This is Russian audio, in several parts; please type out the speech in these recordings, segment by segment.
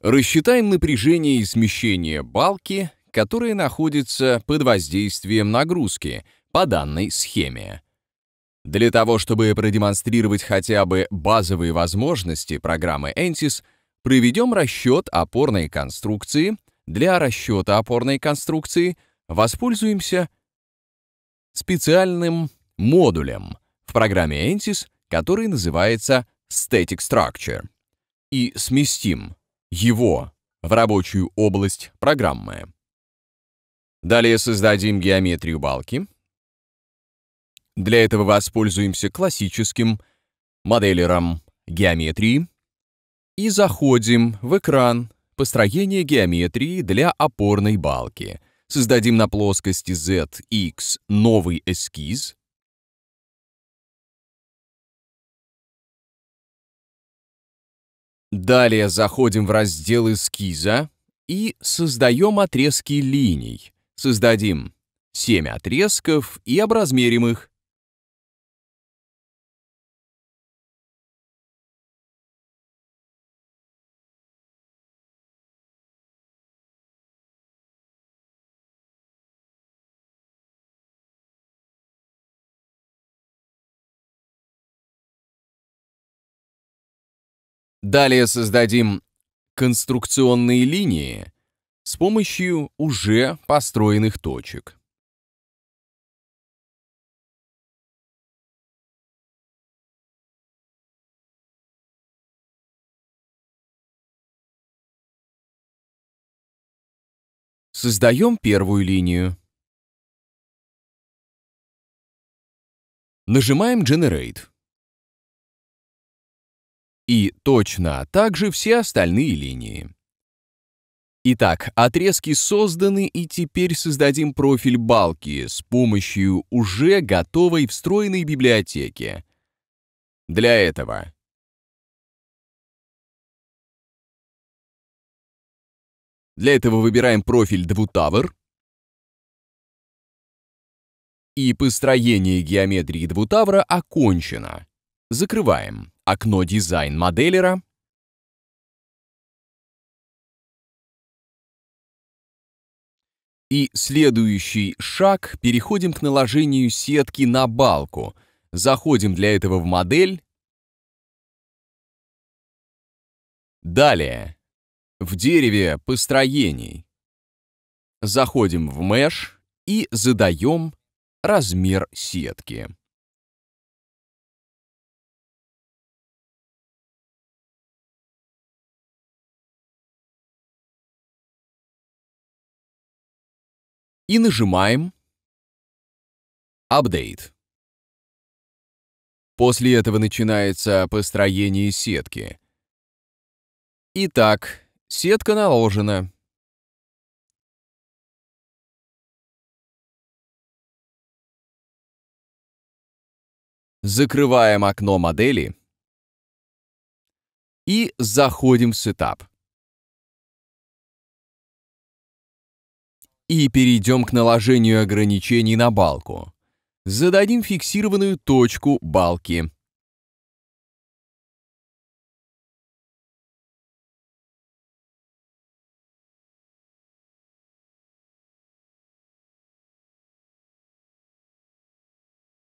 Рассчитаем напряжение и смещение балки, которые находятся под воздействием нагрузки по данной схеме. Для того, чтобы продемонстрировать хотя бы базовые возможности программы ENSYS, проведем расчет опорной конструкции. Для расчета опорной конструкции воспользуемся специальным модулем в программе ENSYS, который называется Static Structure, и сместим его в рабочую область программы. Далее создадим геометрию балки. Для этого воспользуемся классическим моделером геометрии и заходим в экран построения геометрии для опорной балки. Создадим на плоскости Z, X новый эскиз, Далее заходим в раздел эскиза и создаем отрезки линий. Создадим 7 отрезков и образмерим их. Далее создадим конструкционные линии с помощью уже построенных точек. Создаем первую линию. Нажимаем «Generate» и точно, а так же все остальные линии. Итак, отрезки созданы и теперь создадим профиль балки с помощью уже готовой встроенной библиотеки. Для этого Для этого выбираем профиль двутавр и построение геометрии двутавра окончено. Закрываем окно «Дизайн моделера», И следующий шаг – переходим к наложению сетки на балку. Заходим для этого в модель. Далее. В дереве построений. Заходим в Mesh и задаем размер сетки. и нажимаем «Update». После этого начинается построение сетки. Итак, сетка наложена. Закрываем окно модели и заходим в сетап. и перейдем к наложению ограничений на балку. Зададим фиксированную точку балки.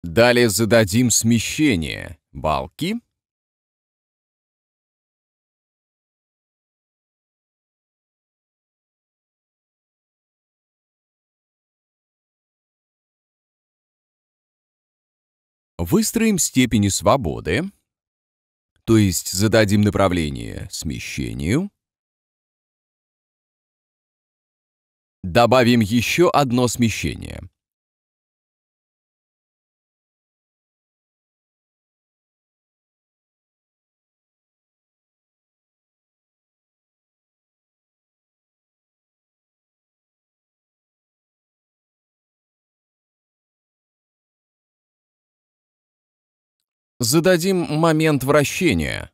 Далее зададим смещение балки Выстроим степени свободы, то есть зададим направление смещению. Добавим еще одно смещение. Зададим момент вращения.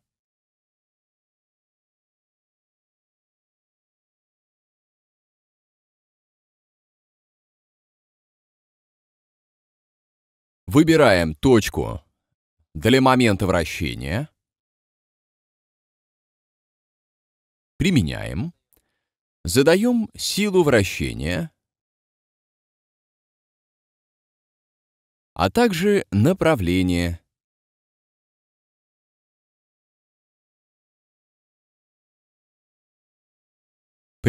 Выбираем точку для момента вращения. Применяем. Задаем силу вращения, а также направление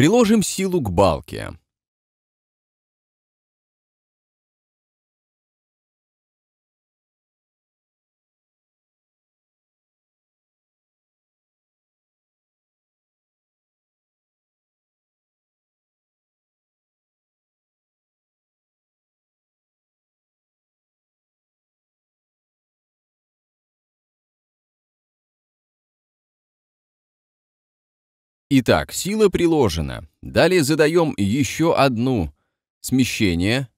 Приложим силу к балке. Итак, сила приложена. Далее задаем еще одну. Смещение.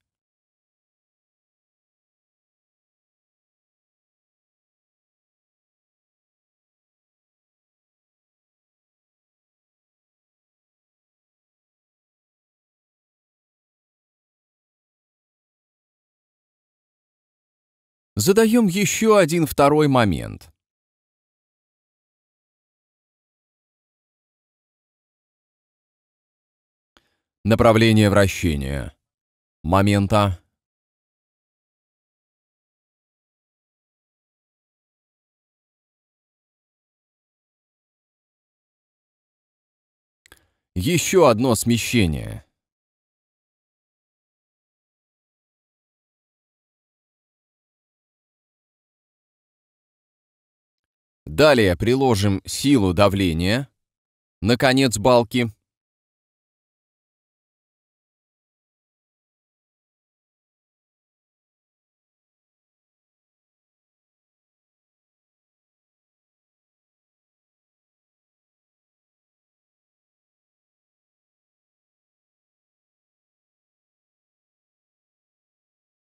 Задаем еще один второй момент. Направление вращения. Момента. Еще одно смещение. Далее приложим силу давления на конец балки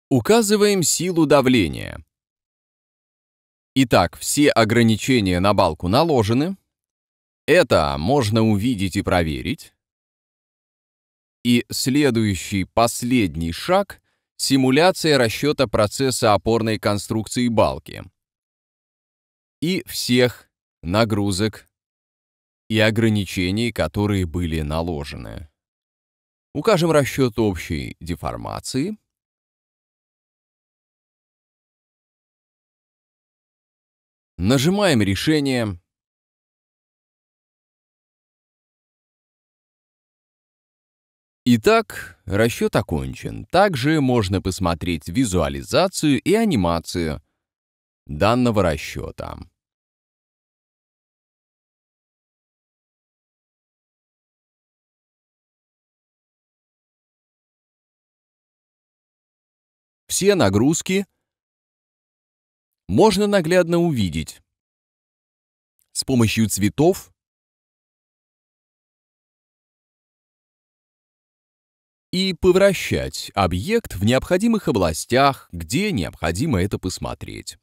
Указываем силу давления. Итак, все ограничения на балку наложены. Это можно увидеть и проверить. И следующий, последний шаг — симуляция расчета процесса опорной конструкции балки. И всех нагрузок и ограничений, которые были наложены. Укажем расчет общей деформации — Нажимаем решение. Итак, расчет окончен. Также можно посмотреть визуализацию и анимацию данного расчета. Все нагрузки можно наглядно увидеть с помощью цветов и повращать объект в необходимых областях, где необходимо это посмотреть.